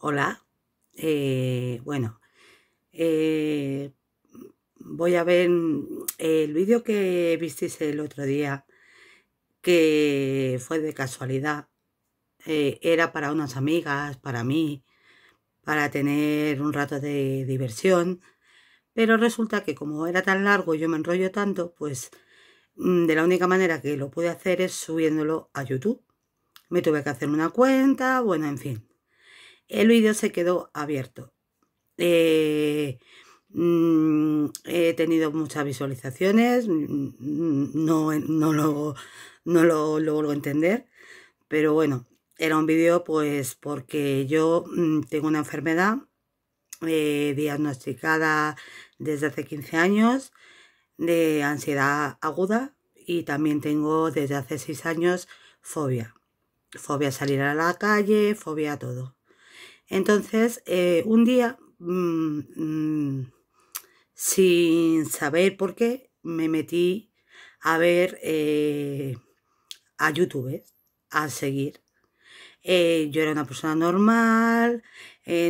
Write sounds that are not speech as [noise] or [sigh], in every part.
Hola. Eh, bueno, eh, voy a ver mm, el vídeo que visteis el otro día, que fue de casualidad. Eh, era para unas amigas, para mí, para tener un rato de diversión. Pero resulta que como era tan largo y yo me enrollo tanto, pues mm, de la única manera que lo pude hacer es subiéndolo a YouTube. Me tuve que hacer una cuenta, bueno, en fin el vídeo se quedó abierto. Eh, mm, he tenido muchas visualizaciones, mm, eh, no, lo, no lo entender, pero bueno, era un vídeo pues porque yo mm, tengo una enfermedad eh, diagnosticada desde hace 15 años de ansiedad aguda y también tengo desde hace 6 años fobia. Fobia a salir a la calle, fobia a todo. Entonces, eh, un día, mm, mm, sin saber por qué, me metí a ver eh, a YouTube, ¿eh? a seguir. yo era una persona normal,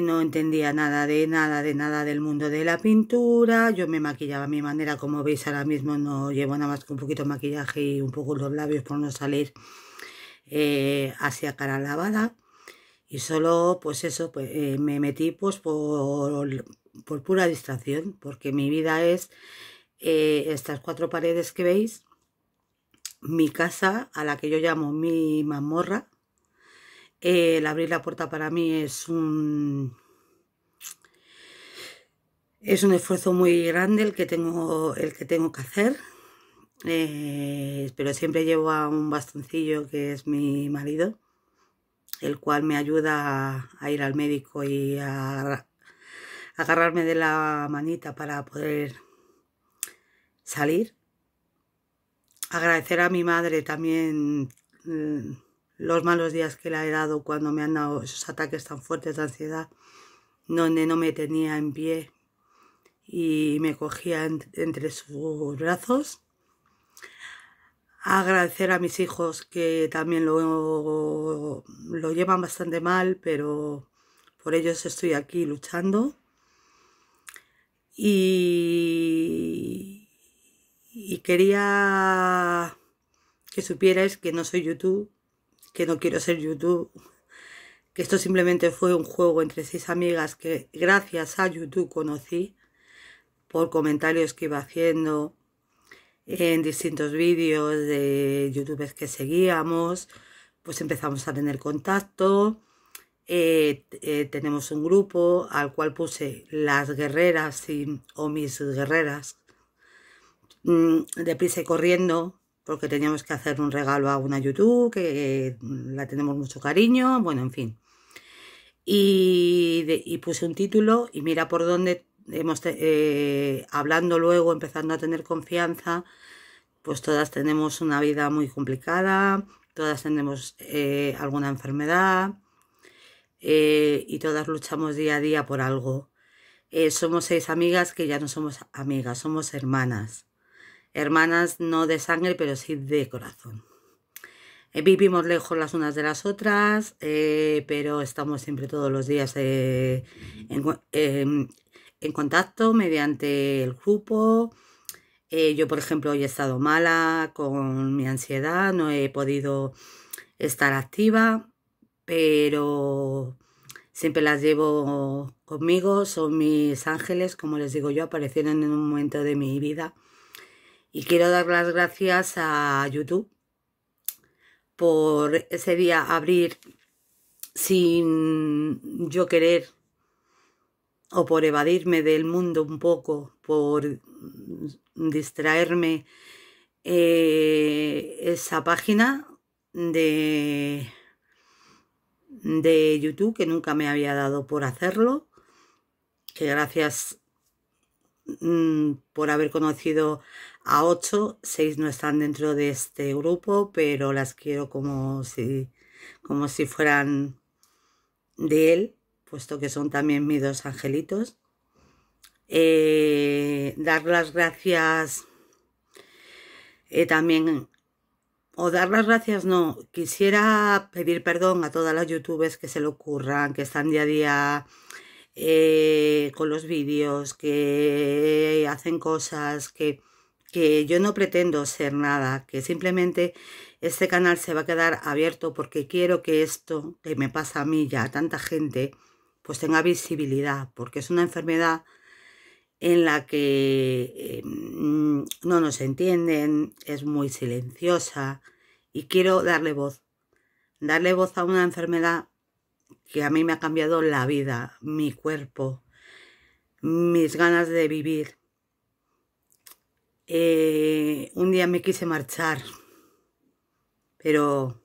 no entendía nada de nada, de nada del mundo de la pintura, yo me maquillaba a mi manera, como veis ahora mismo no llevo nada más que un poquito de maquillaje y un poco los labios por no salir hacia cara lavada. Y solo, pues eso, pues, eh, me metí pues por, pura distracción, porque mi vida es eh, estas cuatro paredes que veis, mi casa, a la que yo llamo mi mamorra, el abrir la puerta para mí es un, es un esfuerzo muy grande el que tengo, el que, tengo que hacer. Eh, pero siempre llevo a un bastoncillo que es mi marido el cual me ayuda a, ir al médico y a agarrarme de la manita para poder salir. Agradecer a mi madre también mm, los malos días que le he dado cuando me han dado esos ataques tan fuertes de ansiedad, donde no me tenía en pie y me cogía entre sus brazos agradecer a mis hijos que también lo, lo llevan bastante mal, pero por ellos estoy aquí luchando. Y, y quería que supierais que no soy YouTube, que no quiero ser YouTube, que esto simplemente fue un juego entre seis amigas que gracias a YouTube conocí por comentarios que iba haciendo, en distintos vídeos de youtubers que seguíamos, pues empezamos a tener contacto. Eh, eh, tenemos un grupo al cual puse las guerreras y, o mis guerreras mm, deprisa corriendo porque teníamos que hacer un regalo a una YouTube que, la tenemos mucho cariño, bueno, en fin. Y, y puse un título y mira por dónde eh, hablando luego, empezando a tener confianza, pues todas tenemos una vida muy complicada, todas tenemos eh, alguna enfermedad eh, y todas luchamos día a día por algo. somos seis amigas que ya no somos amigas, somos hermanas. Hermanas no de sangre, pero sí de corazón. vivimos lejos las unas de las otras, pero estamos siempre todos los días en, em, en contacto mediante el grupo. Eh, yo, por ejemplo, hoy he estado mala con mi ansiedad, no he podido estar activa, pero siempre las llevo conmigo, son mis ángeles, como les digo yo, aparecieron en un momento de mi vida. Y quiero dar las gracias a YouTube por ese día abrir sin yo querer o por evadirme del mundo un poco, por mm, distraerme eh, esa página de, de YouTube que nunca me había dado por hacerlo, que gracias mm, por haber conocido a ocho seis no están dentro de este grupo, pero las quiero como como si fueran de él puesto que son también mis dos angelitos. Eh, dar las gracias eh, también, o dar las gracias no, quisiera pedir perdón a todas las youtubers que se le ocurran, que están día a día eh, con los vídeos, que hacen cosas, que, que yo no pretendo ser nada, que simplemente este canal se va a quedar abierto porque quiero que esto que me pasa a mí ya a tanta gente, pues tenga visibilidad, porque es una enfermedad en la que eh, no nos entienden, es muy silenciosa y quiero darle voz. Darle voz a una enfermedad que a mí me ha cambiado la vida, mi cuerpo, mis ganas de vivir. Eh, un día me quise marchar, pero,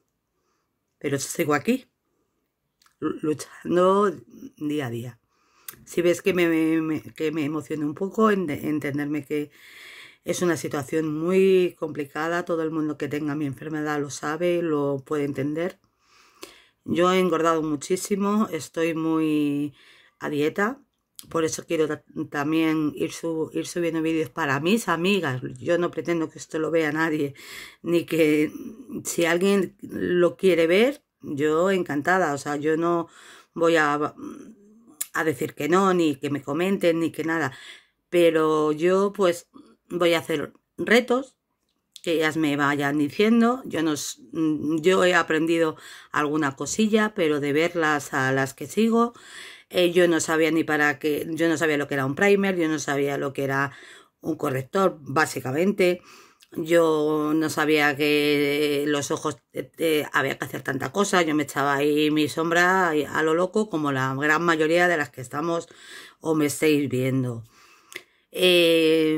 pero sigo aquí luchando día a día. Si ves que me, emociono un poco, entenderme que es una situación muy complicada, todo el mundo que tenga mi enfermedad lo sabe, lo puede entender. Yo he engordado muchísimo, estoy muy a dieta, por eso quiero también ir, ir subiendo vídeos para mis amigas. Yo no pretendo que esto lo vea nadie, ni que si alguien lo quiere ver, yo encantada, o sea, yo no voy a, a decir que no, ni que me comenten, ni que nada. Pero yo pues voy a hacer retos que ellas me vayan diciendo. Yo, no yo he aprendido alguna cosilla, pero de verlas a las que sigo, eh, yo no sabía ni para qué, yo no sabía lo que era un primer, yo no sabía lo que era un corrector, básicamente. Yo no sabía que los ojos eh, eh, había que hacer tanta cosa. Yo me echaba ahí mi sombra a lo loco, como la gran mayoría de las que estamos o me estáis viendo. Eh,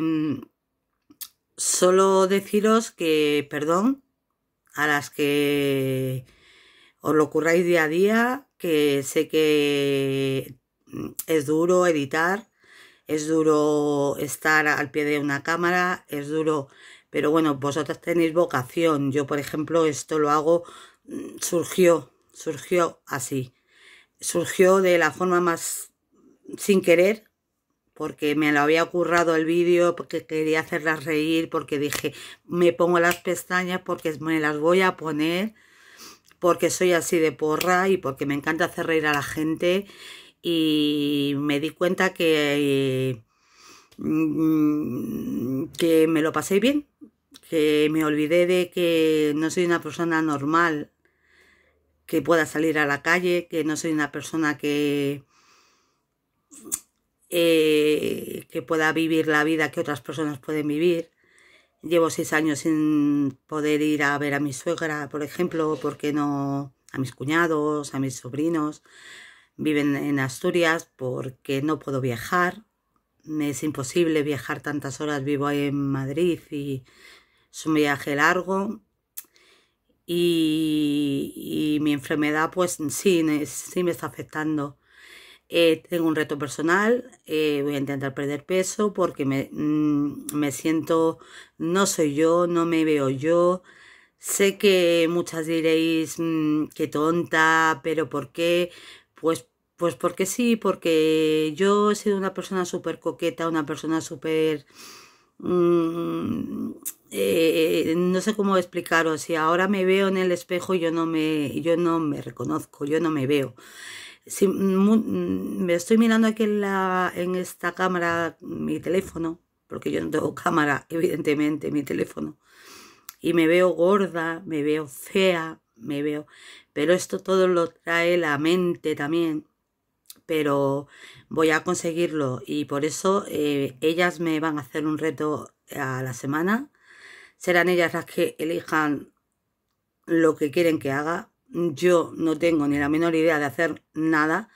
solo deciros que, perdón, a las que os lo ocurráis día a día, que sé que mm, es duro editar, es duro estar al pie de una cámara, es duro pero bueno, vosotras tenéis vocación. Yo, por ejemplo, esto lo hago, mm, surgió, surgió así. Surgió de la forma más sin querer, porque me lo había ocurrido el vídeo, porque quería hacerlas reír, porque dije, me pongo las pestañas porque me las voy a poner, porque soy así de porra y porque me encanta hacer reír a la gente. Y me di cuenta que, mm, que me lo pasé bien, que me olvidé de que no soy una persona normal, que pueda salir a la calle, que no soy una persona que, eh, que pueda vivir la vida que otras personas pueden vivir. Llevo seis años sin poder ir a ver a mi suegra, por ejemplo, porque no a mis cuñados, a mis sobrinos. Viven en Asturias porque no puedo viajar. me Es imposible viajar tantas horas. Vivo ahí en Madrid y es un viaje largo y, mi enfermedad pues sí, sí me está afectando. Eh, tengo un reto personal, eh, voy a intentar perder peso porque mm, me, siento, no soy yo, no me veo yo. Sé que muchas diréis mm, que tonta, pero ¿por qué? Pues, pues porque sí, porque yo he sido una persona súper coqueta, una persona súper Mm, eh, no sé cómo explicaros, si ahora me veo en el espejo yo no me, yo no me reconozco, yo no me veo. Si, mm, me estoy mirando aquí en, la, en esta cámara mi teléfono, porque yo no tengo [laughs] cámara, evidentemente, mi teléfono. Y me veo gorda, me veo fea, me veo... Pero esto todo lo trae la mente también pero voy a conseguirlo y por eso eh, ellas me van a hacer un reto a la semana. Serán ellas las que elijan lo que quieren que haga. Yo no tengo ni la menor idea de hacer nada.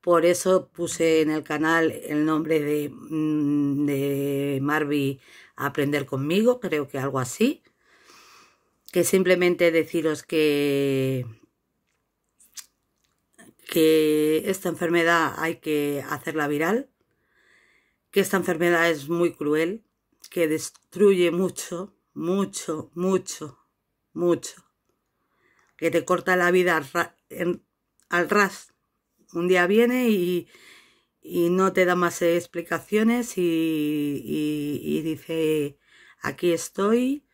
Por eso puse en el canal el nombre de, mm, de Aprender conmigo, creo que algo así. Que simplemente deciros que, que esta enfermedad hay que hacerla viral, que esta enfermedad es muy cruel, que destruye mucho, mucho, mucho, mucho, que te corta la vida al ras. Un día viene y, no te da más explicaciones y, y, y, dice, aquí estoy.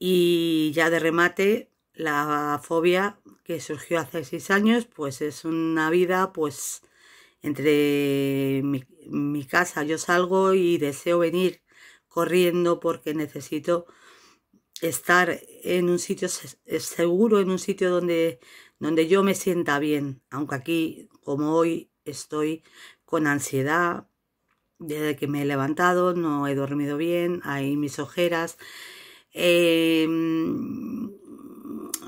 Y ya de remate, la fobia que surgió hace seis años, pues es una vida, pues entre mi, casa, yo salgo y deseo venir corriendo porque necesito estar en un sitio eh, seguro, en un sitio donde, donde yo me sienta bien, aunque aquí, como hoy, estoy con ansiedad, desde que me he levantado, no he dormido bien, hay mis ojeras. Em,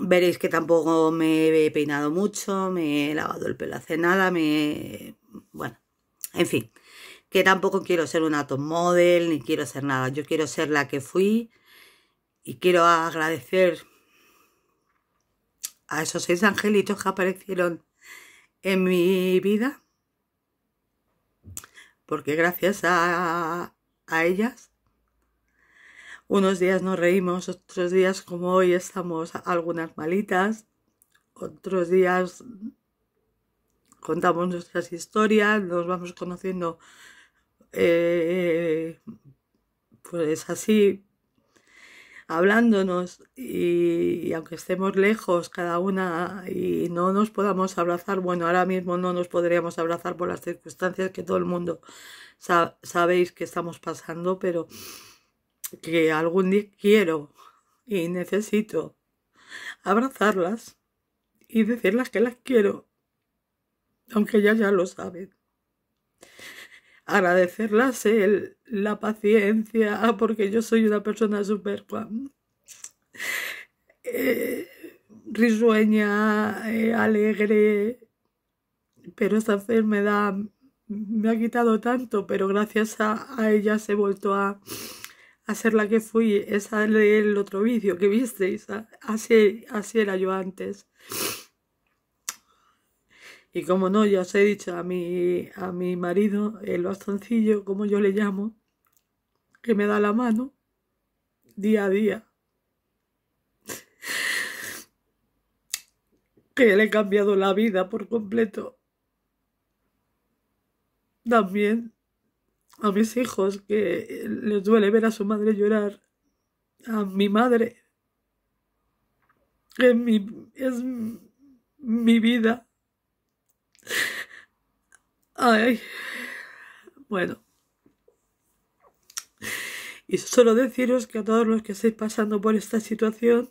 Veréis que tampoco me he peinado mucho, me he lavado el pelo hace nada, me... Bueno, en fin, que tampoco quiero ser una top model, ni quiero ser nada. Yo quiero ser la que fui y quiero agradecer a esos seis angelitos que aparecieron en mi vida. Porque gracias a, a ellas unos días nos reímos, otros días como hoy estamos algunas malitas, otros días contamos nuestras historias, nos vamos conociendo eh, pues así, hablándonos y, aunque estemos lejos cada una y no nos podamos abrazar, bueno, ahora mismo no nos podríamos abrazar por las circunstancias que todo el mundo sabéis que estamos pasando, pero que algún día quiero y necesito abrazarlas y decirles que las quiero, aunque ellas ya lo saben. Agradecerlas la paciencia, ah, porque yo soy una persona súper eh, risueña, eh, alegre, pero esta enfermedad me ha quitado tanto, pero gracias a, a se he vuelto a hacer ser la que fui, esa del otro vídeo que visteis, así, así era yo antes. Y como no, ya os he dicho a mi, a mi marido, el bastoncillo, como yo le llamo, que me da la mano día a día. [laughs] Que le he cambiado la vida por completo. También a mis hijos que les duele ver a su madre llorar, a mi madre, es mi, es mi vida. Ay, bueno. Y solo deciros que a todos los que estáis pasando por esta situación,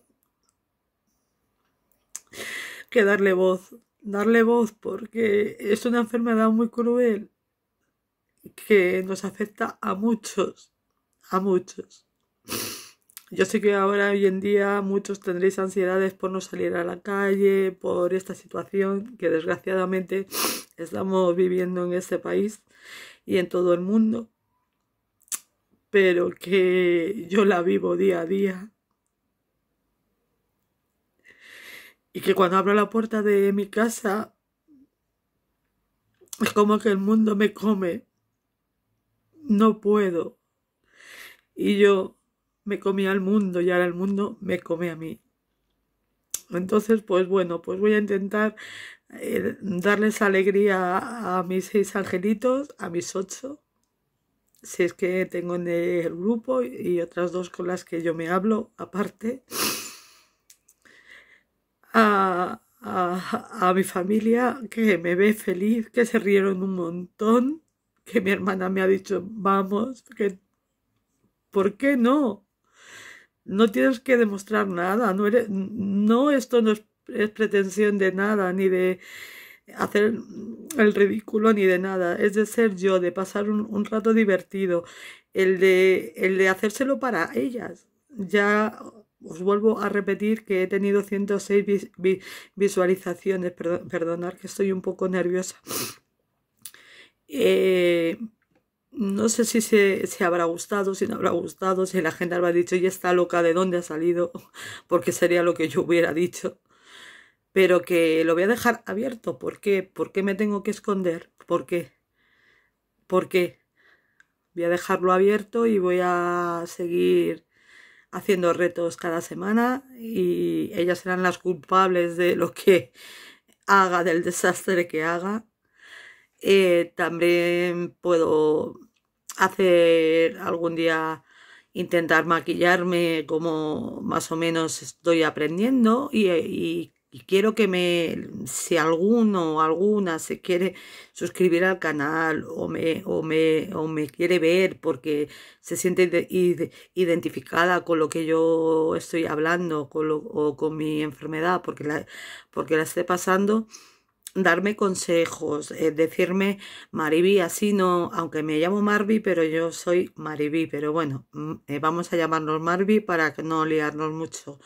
que darle voz, darle voz porque es una enfermedad muy cruel que nos afecta a muchos, a muchos. Yo sé que ahora, hoy en día, muchos tendréis ansiedades por no salir a la calle, por esta situación que desgraciadamente estamos viviendo en este país y en todo el mundo, pero que yo la vivo día a día. Y que cuando abro la puerta de mi casa, es como que el mundo me come no puedo. Y yo me comía al mundo y ahora el mundo me come a mí. Entonces, pues bueno, pues voy a intentar eh, darles alegría a, mis seis angelitos, a mis ocho, si es que tengo en el grupo y otras dos con las que yo me hablo aparte, a mi familia que me ve feliz, que se rieron un montón que mi hermana me ha dicho, vamos, que, ¿por qué no? No tienes que demostrar nada, no, eres, no esto no es, pretensión de nada, ni de hacer el ridículo ni de nada, es de ser yo, de pasar un, rato divertido, el de, el de hacérselo para ellas. Ya os vuelvo a repetir que he tenido 106 visualizaciones, perdonar que estoy un poco nerviosa. Eh, no sé si se, se, habrá gustado, si no habrá gustado, si la gente habrá dicho, y está loca, ¿de dónde ha salido? [laughs] Porque sería lo que yo hubiera dicho. Pero que lo voy a dejar abierto. ¿Por qué? ¿Por qué me tengo que esconder? ¿Por qué? ¿Por qué? Voy a dejarlo abierto y voy a seguir haciendo retos cada semana y ellas serán las culpables de lo que haga, del desastre que haga. Eh, también puedo hacer algún día intentar maquillarme como más o menos estoy aprendiendo y, quiero que me, si alguno o alguna se quiere suscribir al canal o me, o me, o me quiere ver porque se siente identificada con lo que yo estoy hablando con lo, o con mi enfermedad porque la, porque la esté pasando, darme consejos, eh, decirme Mariby, así no, aunque me llamo Marby, pero yo soy Mariby, pero bueno, mm, eh, vamos a llamarnos Marvi para no liarnos mucho.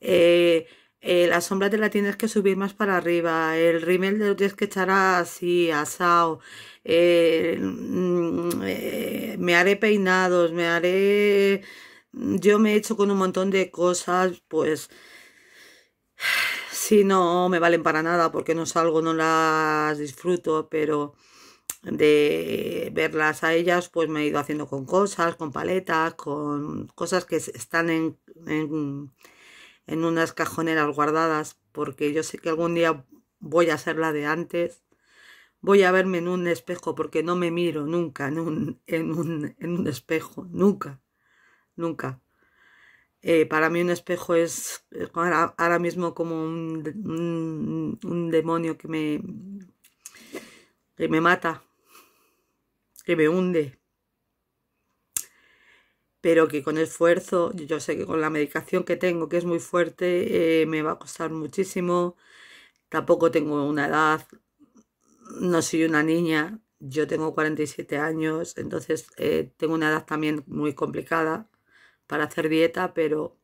Eh, eh, la sombra te la tienes que subir más para arriba, el rímel lo tienes que echar así, asado, mm, me haré peinados, me haré... Yo me he hecho con un montón de cosas, pues si no me valen para nada porque no salgo, no las disfruto, pero de verlas a ellas, pues me he ido haciendo con cosas, con paletas, con cosas que están en, en, unas cajoneras guardadas, porque yo sé que algún día voy a ser la de antes. Voy a verme en un espejo porque no me miro nunca en un, en un, en un espejo, nunca, nunca. Eh, para mí un espejo es eh, ahora, mismo como un, demonio que me, que me mata, que me hunde. Pero que con esfuerzo, yo sé que con la medicación que tengo, que es muy fuerte, eh, me va a costar muchísimo. Tampoco tengo una edad, no soy una niña, yo tengo 47 años, entonces tengo una edad también muy complicada para hacer dieta, pero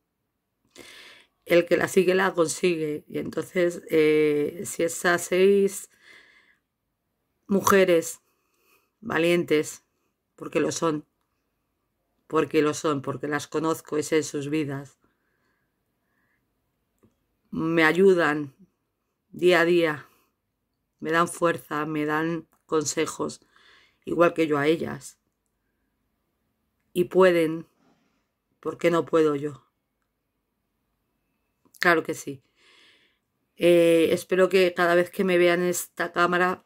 el que la sigue la consigue. Y entonces, eh, si esas seis mujeres valientes, porque lo son, porque lo son, porque las conozco, es en sus vidas, me ayudan día a día, me dan fuerza, me dan consejos, igual que yo a ellas, y pueden ¿Por qué no puedo yo? Claro que sí. Eh, espero que cada vez que me vean en esta cámara,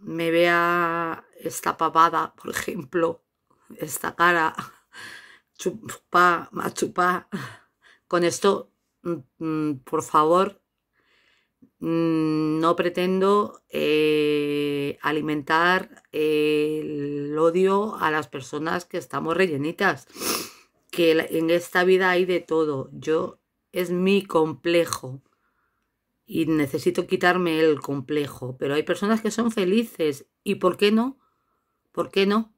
me vea esta papada, por ejemplo, esta cara, [laughs] Chupa, machupa. Con esto, mm, mm, por favor, mm, no pretendo eh, alimentar el odio a las personas que estamos rellenitas que en esta vida hay de todo. Yo es mi complejo y necesito quitarme el complejo, pero hay personas que son felices y ¿por qué no? ¿Por qué no?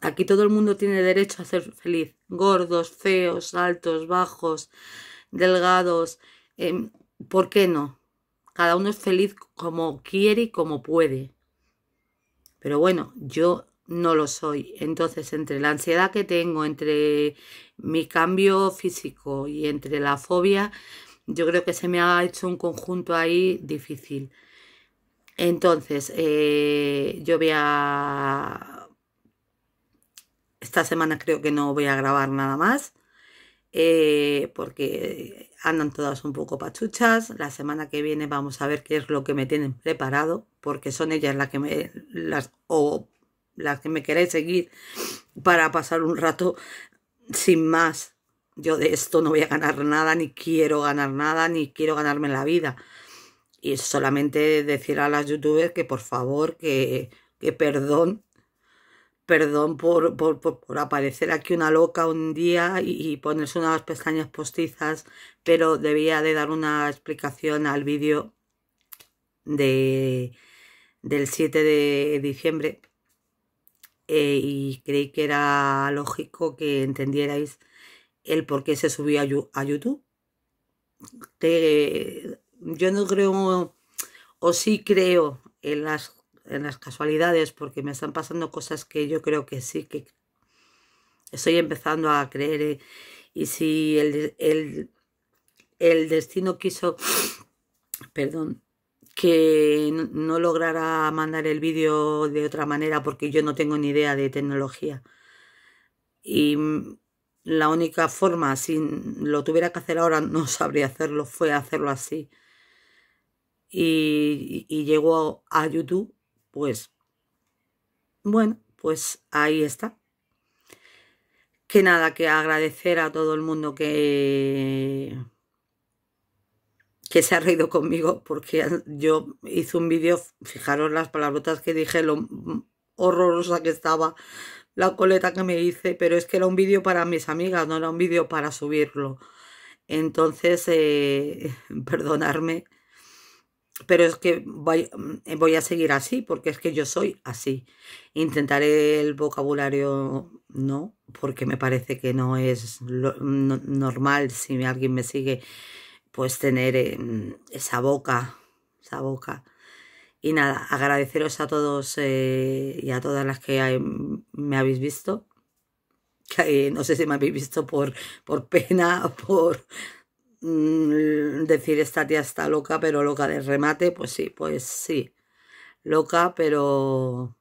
Aquí todo el mundo tiene derecho a ser feliz. Gordos, feos, altos, bajos, delgados. Em, ¿Por qué no? Cada uno es feliz como quiere y como puede. Pero bueno, yo no lo soy. Entonces, entre la ansiedad que tengo, entre mi cambio físico y entre la fobia, yo creo que se me ha hecho un conjunto ahí difícil. Entonces, eh, yo voy a... Esta semana creo que no voy a grabar nada más, eh, porque andan todas un poco pachuchas. La semana que viene vamos a ver qué es lo que me tienen preparado, porque son ellas las que me... Las, las que me queréis seguir, para pasar un rato sin más. Yo de esto no voy a ganar nada, ni quiero ganar nada, ni quiero ganarme la vida. Y solamente decir a las youtubers que por favor, que, perdón, perdón por, por, por, aparecer aquí una loca un día y, ponerse unas pestañas postizas, pero debía de dar una explicación al vídeo de, del 7 de diciembre eh, y creí que era lógico que entendierais el por qué se subió a, YouTube. yo no creo, o sí creo en las, en las casualidades, porque me están pasando cosas que yo creo que sí, que estoy empezando a creer. Eh, y si el, el destino quiso, perdón, que no lograra mandar el vídeo de otra manera porque yo no tengo ni idea de tecnología. Y la única forma, si lo tuviera que hacer ahora, [laughs] no sabría hacerlo, fue hacerlo así. Y, llegó a YouTube, pues, bueno, pues ahí está. Que nada, que agradecer a todo el mundo que que se ha reído conmigo porque yo hice un vídeo, fijaros las palabrotas que dije, lo horrorosa que estaba, la coleta que me hice, pero es que era un vídeo para mis amigas, no era un vídeo para subirlo. Entonces, eh, [laughs] perdonarme, pero es que mm, voy, a seguir así, porque es que yo soy así. Intentaré el vocabulario no, porque me parece que no es normal si alguien me sigue pues tener em, esa boca, esa boca. Y nada, agradeceros a todos eh, y a todas las que me habéis visto. [laughs] Que, no sé si me habéis visto por, por pena, [laughs] por mm, decir esta tía está loca, pero loca de remate. Pues sí, pues sí. Loca, pero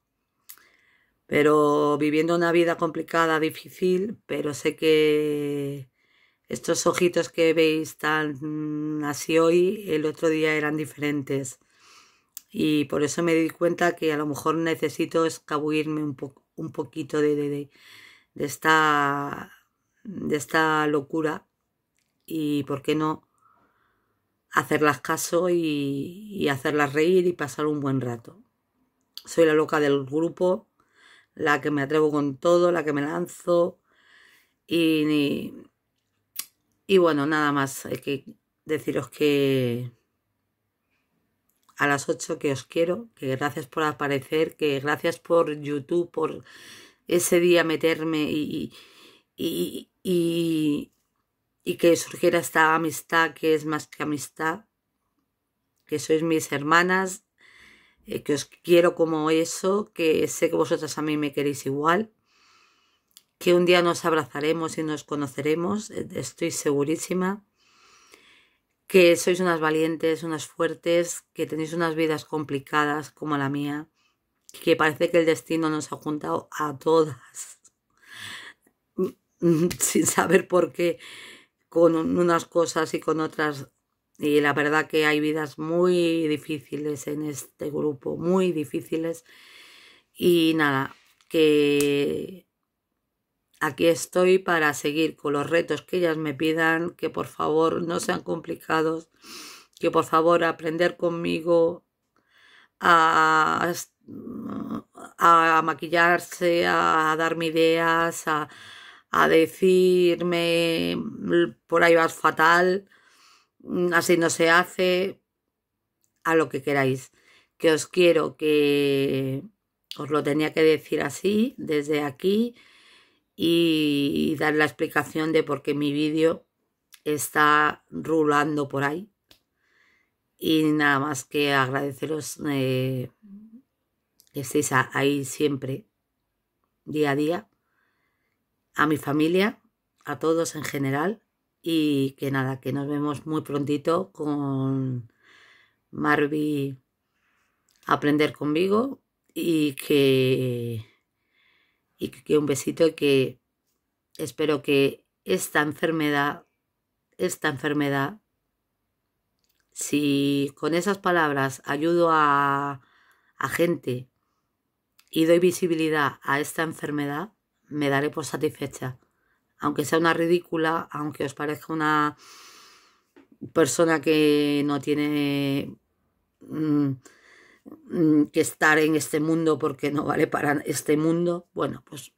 pero viviendo una vida complicada, difícil, pero sé que estos ojitos que veis tan mm, así hoy, el otro día eran diferentes. Y por eso me di cuenta que a lo mejor necesito escabuirme un, poquito de, esta, de esta locura. Y por qué no hacerlas caso y, y hacerlas reír y pasar un buen rato. Soy la loca del grupo, la que me atrevo con todo, la que me lanzo. Y, y bueno, nada más. Hay que deciros que a las 8 que os quiero, que gracias por aparecer, que gracias por YouTube, por ese día meterme y, que surgiera esta amistad que es más que amistad, que sois mis hermanas, eh, que os quiero como eso, que sé que vosotras a mí me queréis igual que un día nos abrazaremos y nos conoceremos, eh, estoy segurísima, que sois unas valientes, unas fuertes, que tenéis unas vidas complicadas como la mía, que parece que el destino nos ha juntado a todas, [laughs] sin saber por qué, con unas cosas y con otras. Y la verdad que hay vidas muy difíciles en este grupo, muy difíciles. Y nada, que aquí estoy para seguir con los retos que ellas me pidan, que por favor no sean complicados, que por favor aprender conmigo a, maquillarse, a darme ideas, a, a decirme por ahí vas fatal, así no se hace, a lo que queráis. Que os quiero, que os lo tenía que decir así, desde aquí y dar la explicación de por qué mi vídeo está rulando por ahí. Y nada más que agradeceros eh, que estéis ahí siempre, día a día, a mi familia, a todos en general, y que nada, que nos vemos muy prontito con Marvi Aprender conmigo y que y que un besito que espero que esta enfermedad, esta enfermedad, si con esas palabras ayudo a, gente y doy visibilidad a esta enfermedad, me daré por satisfecha. Aunque sea una ridícula, aunque os parezca una persona que no tiene... Mm, Mm, que estar en este mundo porque no vale para este mundo. Bueno, pues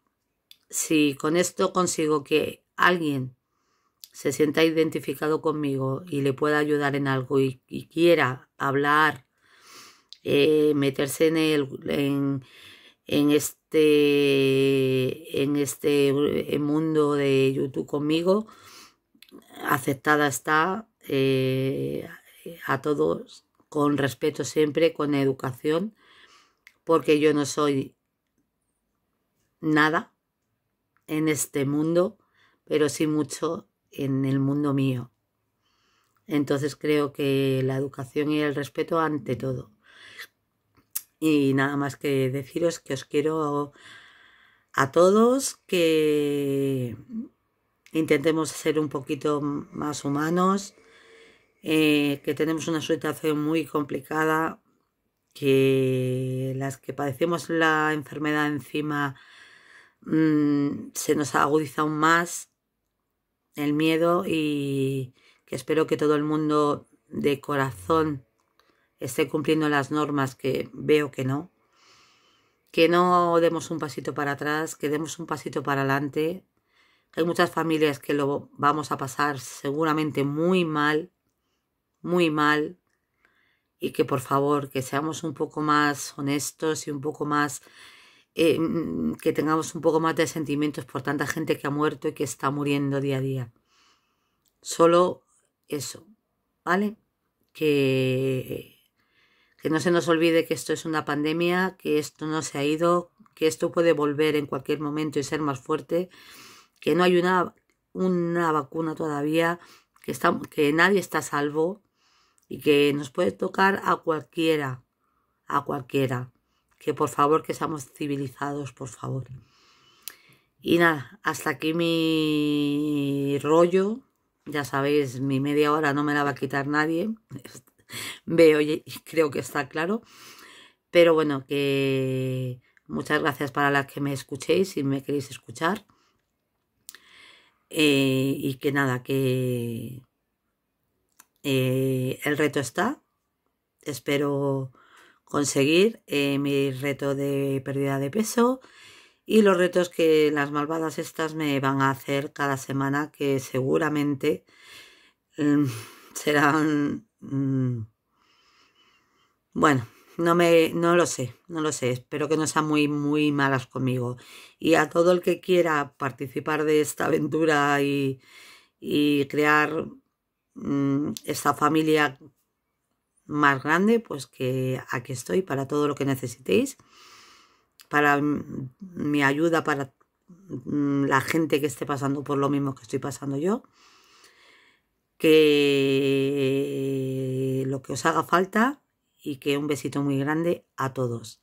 si con esto consigo que alguien se sienta identificado conmigo y le pueda ayudar en algo y, quiera hablar, eh, meterse en, el, en, este, en este eh, mundo de YouTube conmigo, aceptada está eh, a todos con respeto siempre, con educación, porque yo no soy nada en este mundo, pero sí mucho en el mundo mío. Entonces creo que la educación y el respeto ante todo. Y nada más que deciros que os quiero a todos, que intentemos ser un poquito más humanos, eh, que tenemos una situación muy complicada, que las que padecemos la enfermedad encima mm, se nos agudiza aún más el miedo y que espero que todo el mundo de corazón esté cumpliendo las normas que veo que no. Que no demos un pasito para atrás, que demos un pasito para adelante. Hay muchas familias que lo vamos a pasar seguramente muy mal muy mal y que por favor que seamos un poco más honestos y un poco más eh, mm, que tengamos un poco más de sentimientos por tanta gente que ha muerto y que está muriendo día a día. Solo eso, ¿vale? Que, que no se nos olvide que esto es una pandemia, que esto no se ha ido, que esto puede volver en cualquier momento y ser más fuerte, que no hay una, una vacuna todavía, que, que nadie está salvo y que nos puede tocar a cualquiera, a cualquiera. Que por favor que seamos civilizados, por favor. Y nada, hasta aquí mi rollo. Ya sabéis, mi media hora no me la va a quitar nadie. [laughs] Veo y creo que está claro. Pero bueno, que muchas gracias para las que me escuchéis y me queréis escuchar. Eh, y que nada, que eh, el reto está. Espero conseguir eh, mi reto de pérdida de peso y los retos que las malvadas estas me van a hacer cada semana que seguramente mm, [laughs] serán... Mm, bueno, no, me, no lo sé, no lo sé. Espero que no sean muy, muy malas conmigo. Y a todo el que quiera participar de esta aventura y, y crear Mm, esta familia más grande, pues que aquí estoy para todo lo que necesitéis, para mm, mi ayuda, para mm, la gente que esté pasando por lo mismo que estoy pasando yo, que lo que os haga falta y que un besito muy grande a todos,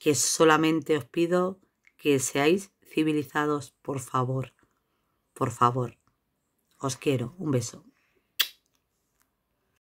que solamente os pido que seáis civilizados, por favor, por favor, os quiero, un beso.